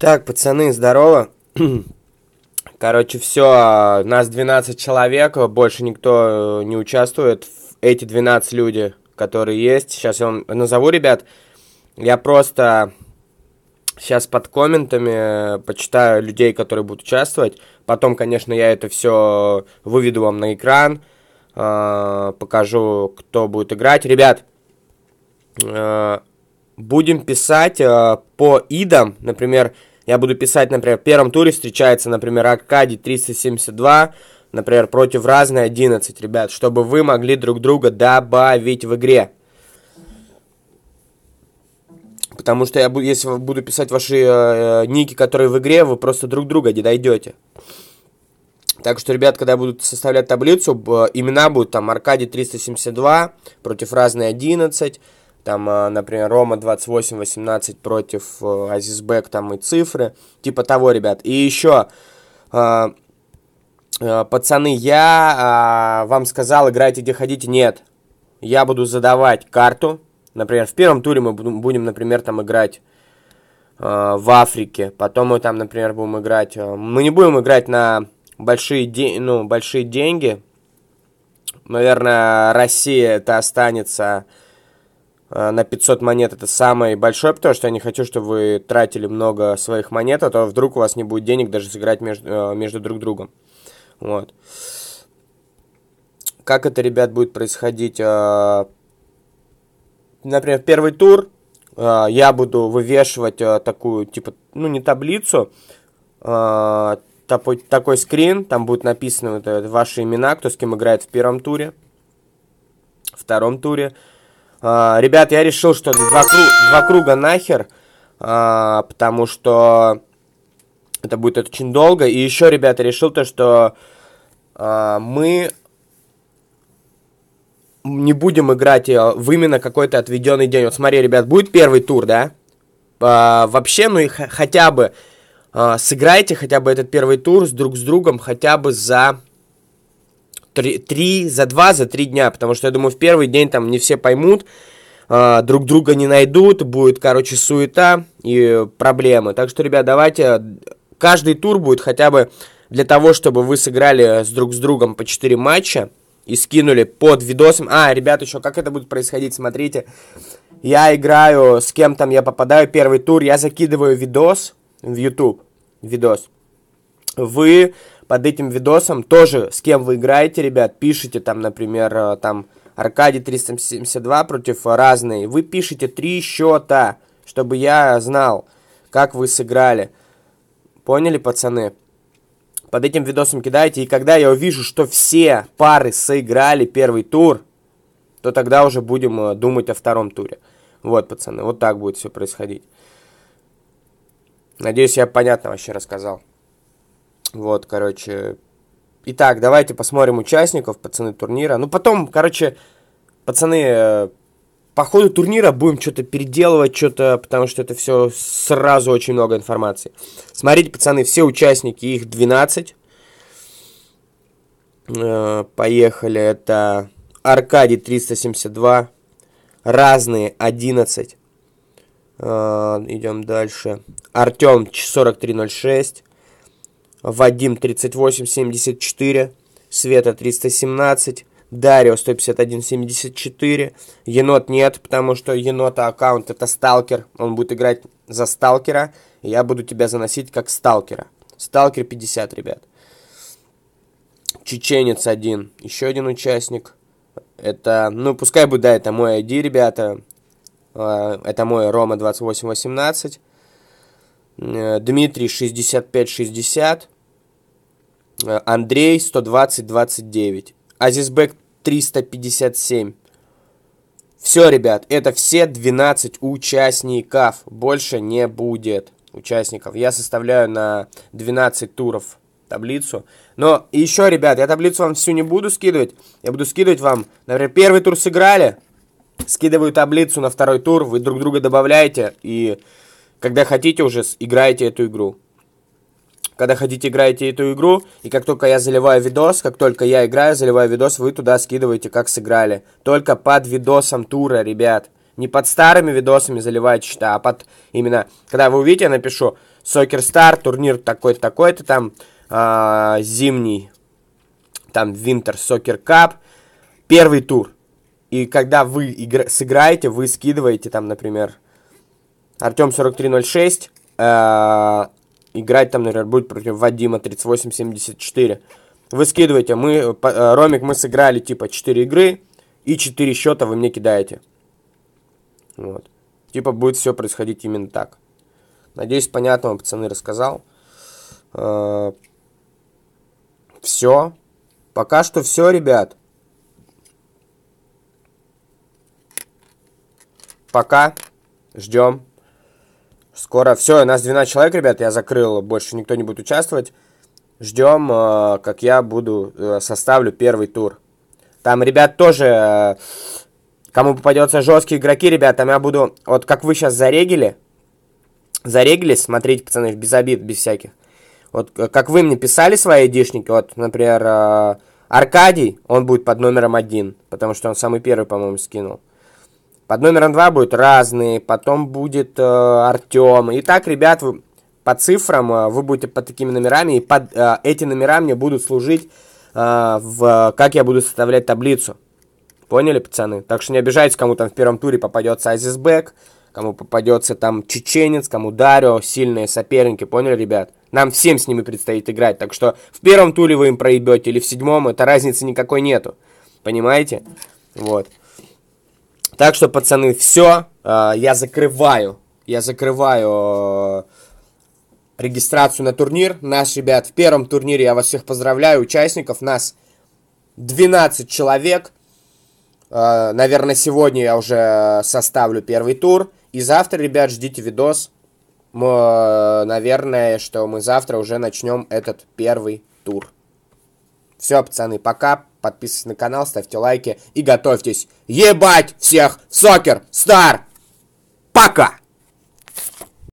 Так, пацаны, здорово. Короче, все, а, нас 12 человек, больше никто э, не участвует. Эти 12 люди, которые есть, сейчас я вам назову, ребят. Я просто сейчас под комментами э, почитаю людей, которые будут участвовать. Потом, конечно, я это все выведу вам на экран, а, покажу, кто будет играть. Ребят, э, будем писать по идам, например, я буду писать, например, в первом туре встречается, например, Акади 372, например, против разной 11, ребят, чтобы вы могли друг друга добавить в игре. Потому что я буду, если буду писать ваши э, э, ники, которые в игре, вы просто друг друга не дойдете. Так что, ребят, когда будут составлять таблицу, э, имена будут там Аркадий 372 против разной 11, там, а, например, Рома 28-18 против э, Азизбек, там и цифры. Типа того, ребят. И еще, а, а, пацаны, я вам сказал, играйте где хотите. Нет, я буду задавать карту. Например, в первом туре мы будем, например, там играть в Африке. Потом мы там, например, будем играть... Мы не будем играть на большие, де... ну, большие деньги. Наверное, Россия это останется Э, на 500 монет это самое большое, потому что я не хочу, чтобы вы тратили много своих монет, а то вдруг у вас не будет денег даже сыграть между, э, между друг другом. Вот. Как это, ребят, будет происходить? Э, например, первый тур я буду вывешивать такую, типа, ну, не таблицу, такой, скрин, там будет написано вот ваши имена, кто с кем играет в первом туре, втором туре, а, ребят, я решил, что два, кру два круга нахер, а, потому что это будет очень долго. И еще, ребята, решил то, что а, мы не будем играть э, в именно какой-то отведенный день. Вот смотри, ребят, будет первый тур, да? А, вообще, ну и хотя бы а, сыграйте хотя бы этот первый тур с друг с другом хотя бы за три, три, за два, за три дня, потому что я думаю, в первый день там не все поймут, э, друг друга не найдут, будет, короче, суета и проблемы. Так что, ребят, давайте, каждый тур будет хотя бы для того, чтобы вы сыграли с друг с другом по 4 матча и скинули под видосом. А, ребят, еще как это будет происходить, смотрите. Я играю, с кем там я попадаю, первый тур, я закидываю видос в YouTube, видос. Вы под этим видосом тоже с кем вы играете, ребят, пишите там, например, э, там Аркадий 372 против э, разные. Вы пишите три счета, чтобы я знал, как вы сыграли. Поняли, пацаны? Под этим видосом кидайте. И когда я увижу, что все пары сыграли первый тур, то тогда уже будем э, думать о втором туре. Вот, пацаны, вот так будет все происходить. Надеюсь, я понятно вообще рассказал. Вот, короче. Итак, давайте посмотрим участников, пацаны турнира. Ну, потом, короче, пацаны, э, по ходу турнира будем что-то переделывать, что-то, потому что это все сразу очень много информации. Смотрите, пацаны, все участники, их 12. Э, поехали, это Аркадий 372, разные 11. Э, идем дальше. Артем 4306, Вадим 3874, Света 317, Дарио 15174, Енот нет, потому что енота аккаунт это сталкер, он будет играть за сталкера, и я буду тебя заносить как сталкера. Сталкер 50, ребят. Чеченец один, еще один участник. Это, ну, пускай будет, да, это мой ID, ребята. А, это мой Рома 2818. Э, Дмитрий 6560. Э, Андрей 120-29. Азизбек 357. Все, ребят, это все 12 участников. Больше не будет участников. Я составляю на 12 туров таблицу. Но еще, ребят, я таблицу вам всю не буду скидывать. Я буду скидывать вам, например, первый тур сыграли, скидываю таблицу на второй тур, вы друг друга добавляете и когда хотите уже играете эту игру когда хотите, играете эту игру, и как только я заливаю видос, как только я играю, заливаю видос, вы туда скидываете, как сыграли. Только под видосом тура, ребят. Не под старыми видосами заливаю чита, а под именно... Когда вы увидите, я напишу Сокер Стар, турнир такой-то, такой-то, там э, зимний, там Винтер Сокер Кап, первый тур. И когда вы игр... сыграете, вы скидываете там, например, Артем 4306, э, играть там, например, будет против Вадима 38-74. Вы скидываете, мы, э, э, Ромик, мы сыграли типа 4 игры и 4 счета вы мне кидаете. Вот. Типа будет все происходить именно так. Надеюсь, понятно вам, пацаны, рассказал. Э, все. Пока что все, ребят. Пока. Ждем. Скоро все, у нас 12 человек, ребят, я закрыл, больше никто не будет участвовать. Ждем, э, как я буду, э, составлю первый тур. Там, ребят, тоже, э, кому попадется жесткие игроки, ребят, там я буду, вот как вы сейчас зарегили, зарегились, смотрите, пацаны, без обид, без всяких. Вот как вы мне писали свои айдишники, вот, например, Аркадий, он будет под номером один, потому что он самый первый, по-моему, скинул. Под номером 2 будет разные, потом будет э, Артем. И так, ребят, вы, по цифрам э, вы будете под такими номерами, и под э, эти номера мне будут служить, э, в, как я буду составлять таблицу. Поняли, пацаны? Так что не обижайтесь, кому там в первом туре попадется Азизбек, кому попадется там Чеченец, кому Дарио, сильные соперники, поняли, ребят? Нам всем с ними предстоит играть, так что в первом туре вы им проебете или в седьмом, это разницы никакой нету, понимаете? Вот. Так что, пацаны, все. Э, я закрываю. Я закрываю э, регистрацию на турнир. Нас, ребят, в первом турнире я вас всех поздравляю, участников. Нас 12 человек. Э, наверное, сегодня я уже составлю первый тур. И завтра, ребят, ждите видос. Мы, наверное, что мы завтра уже начнем этот первый тур. Все, пацаны, пока. Подписывайтесь на канал, ставьте лайки и готовьтесь. Ебать всех сокер стар! Пока!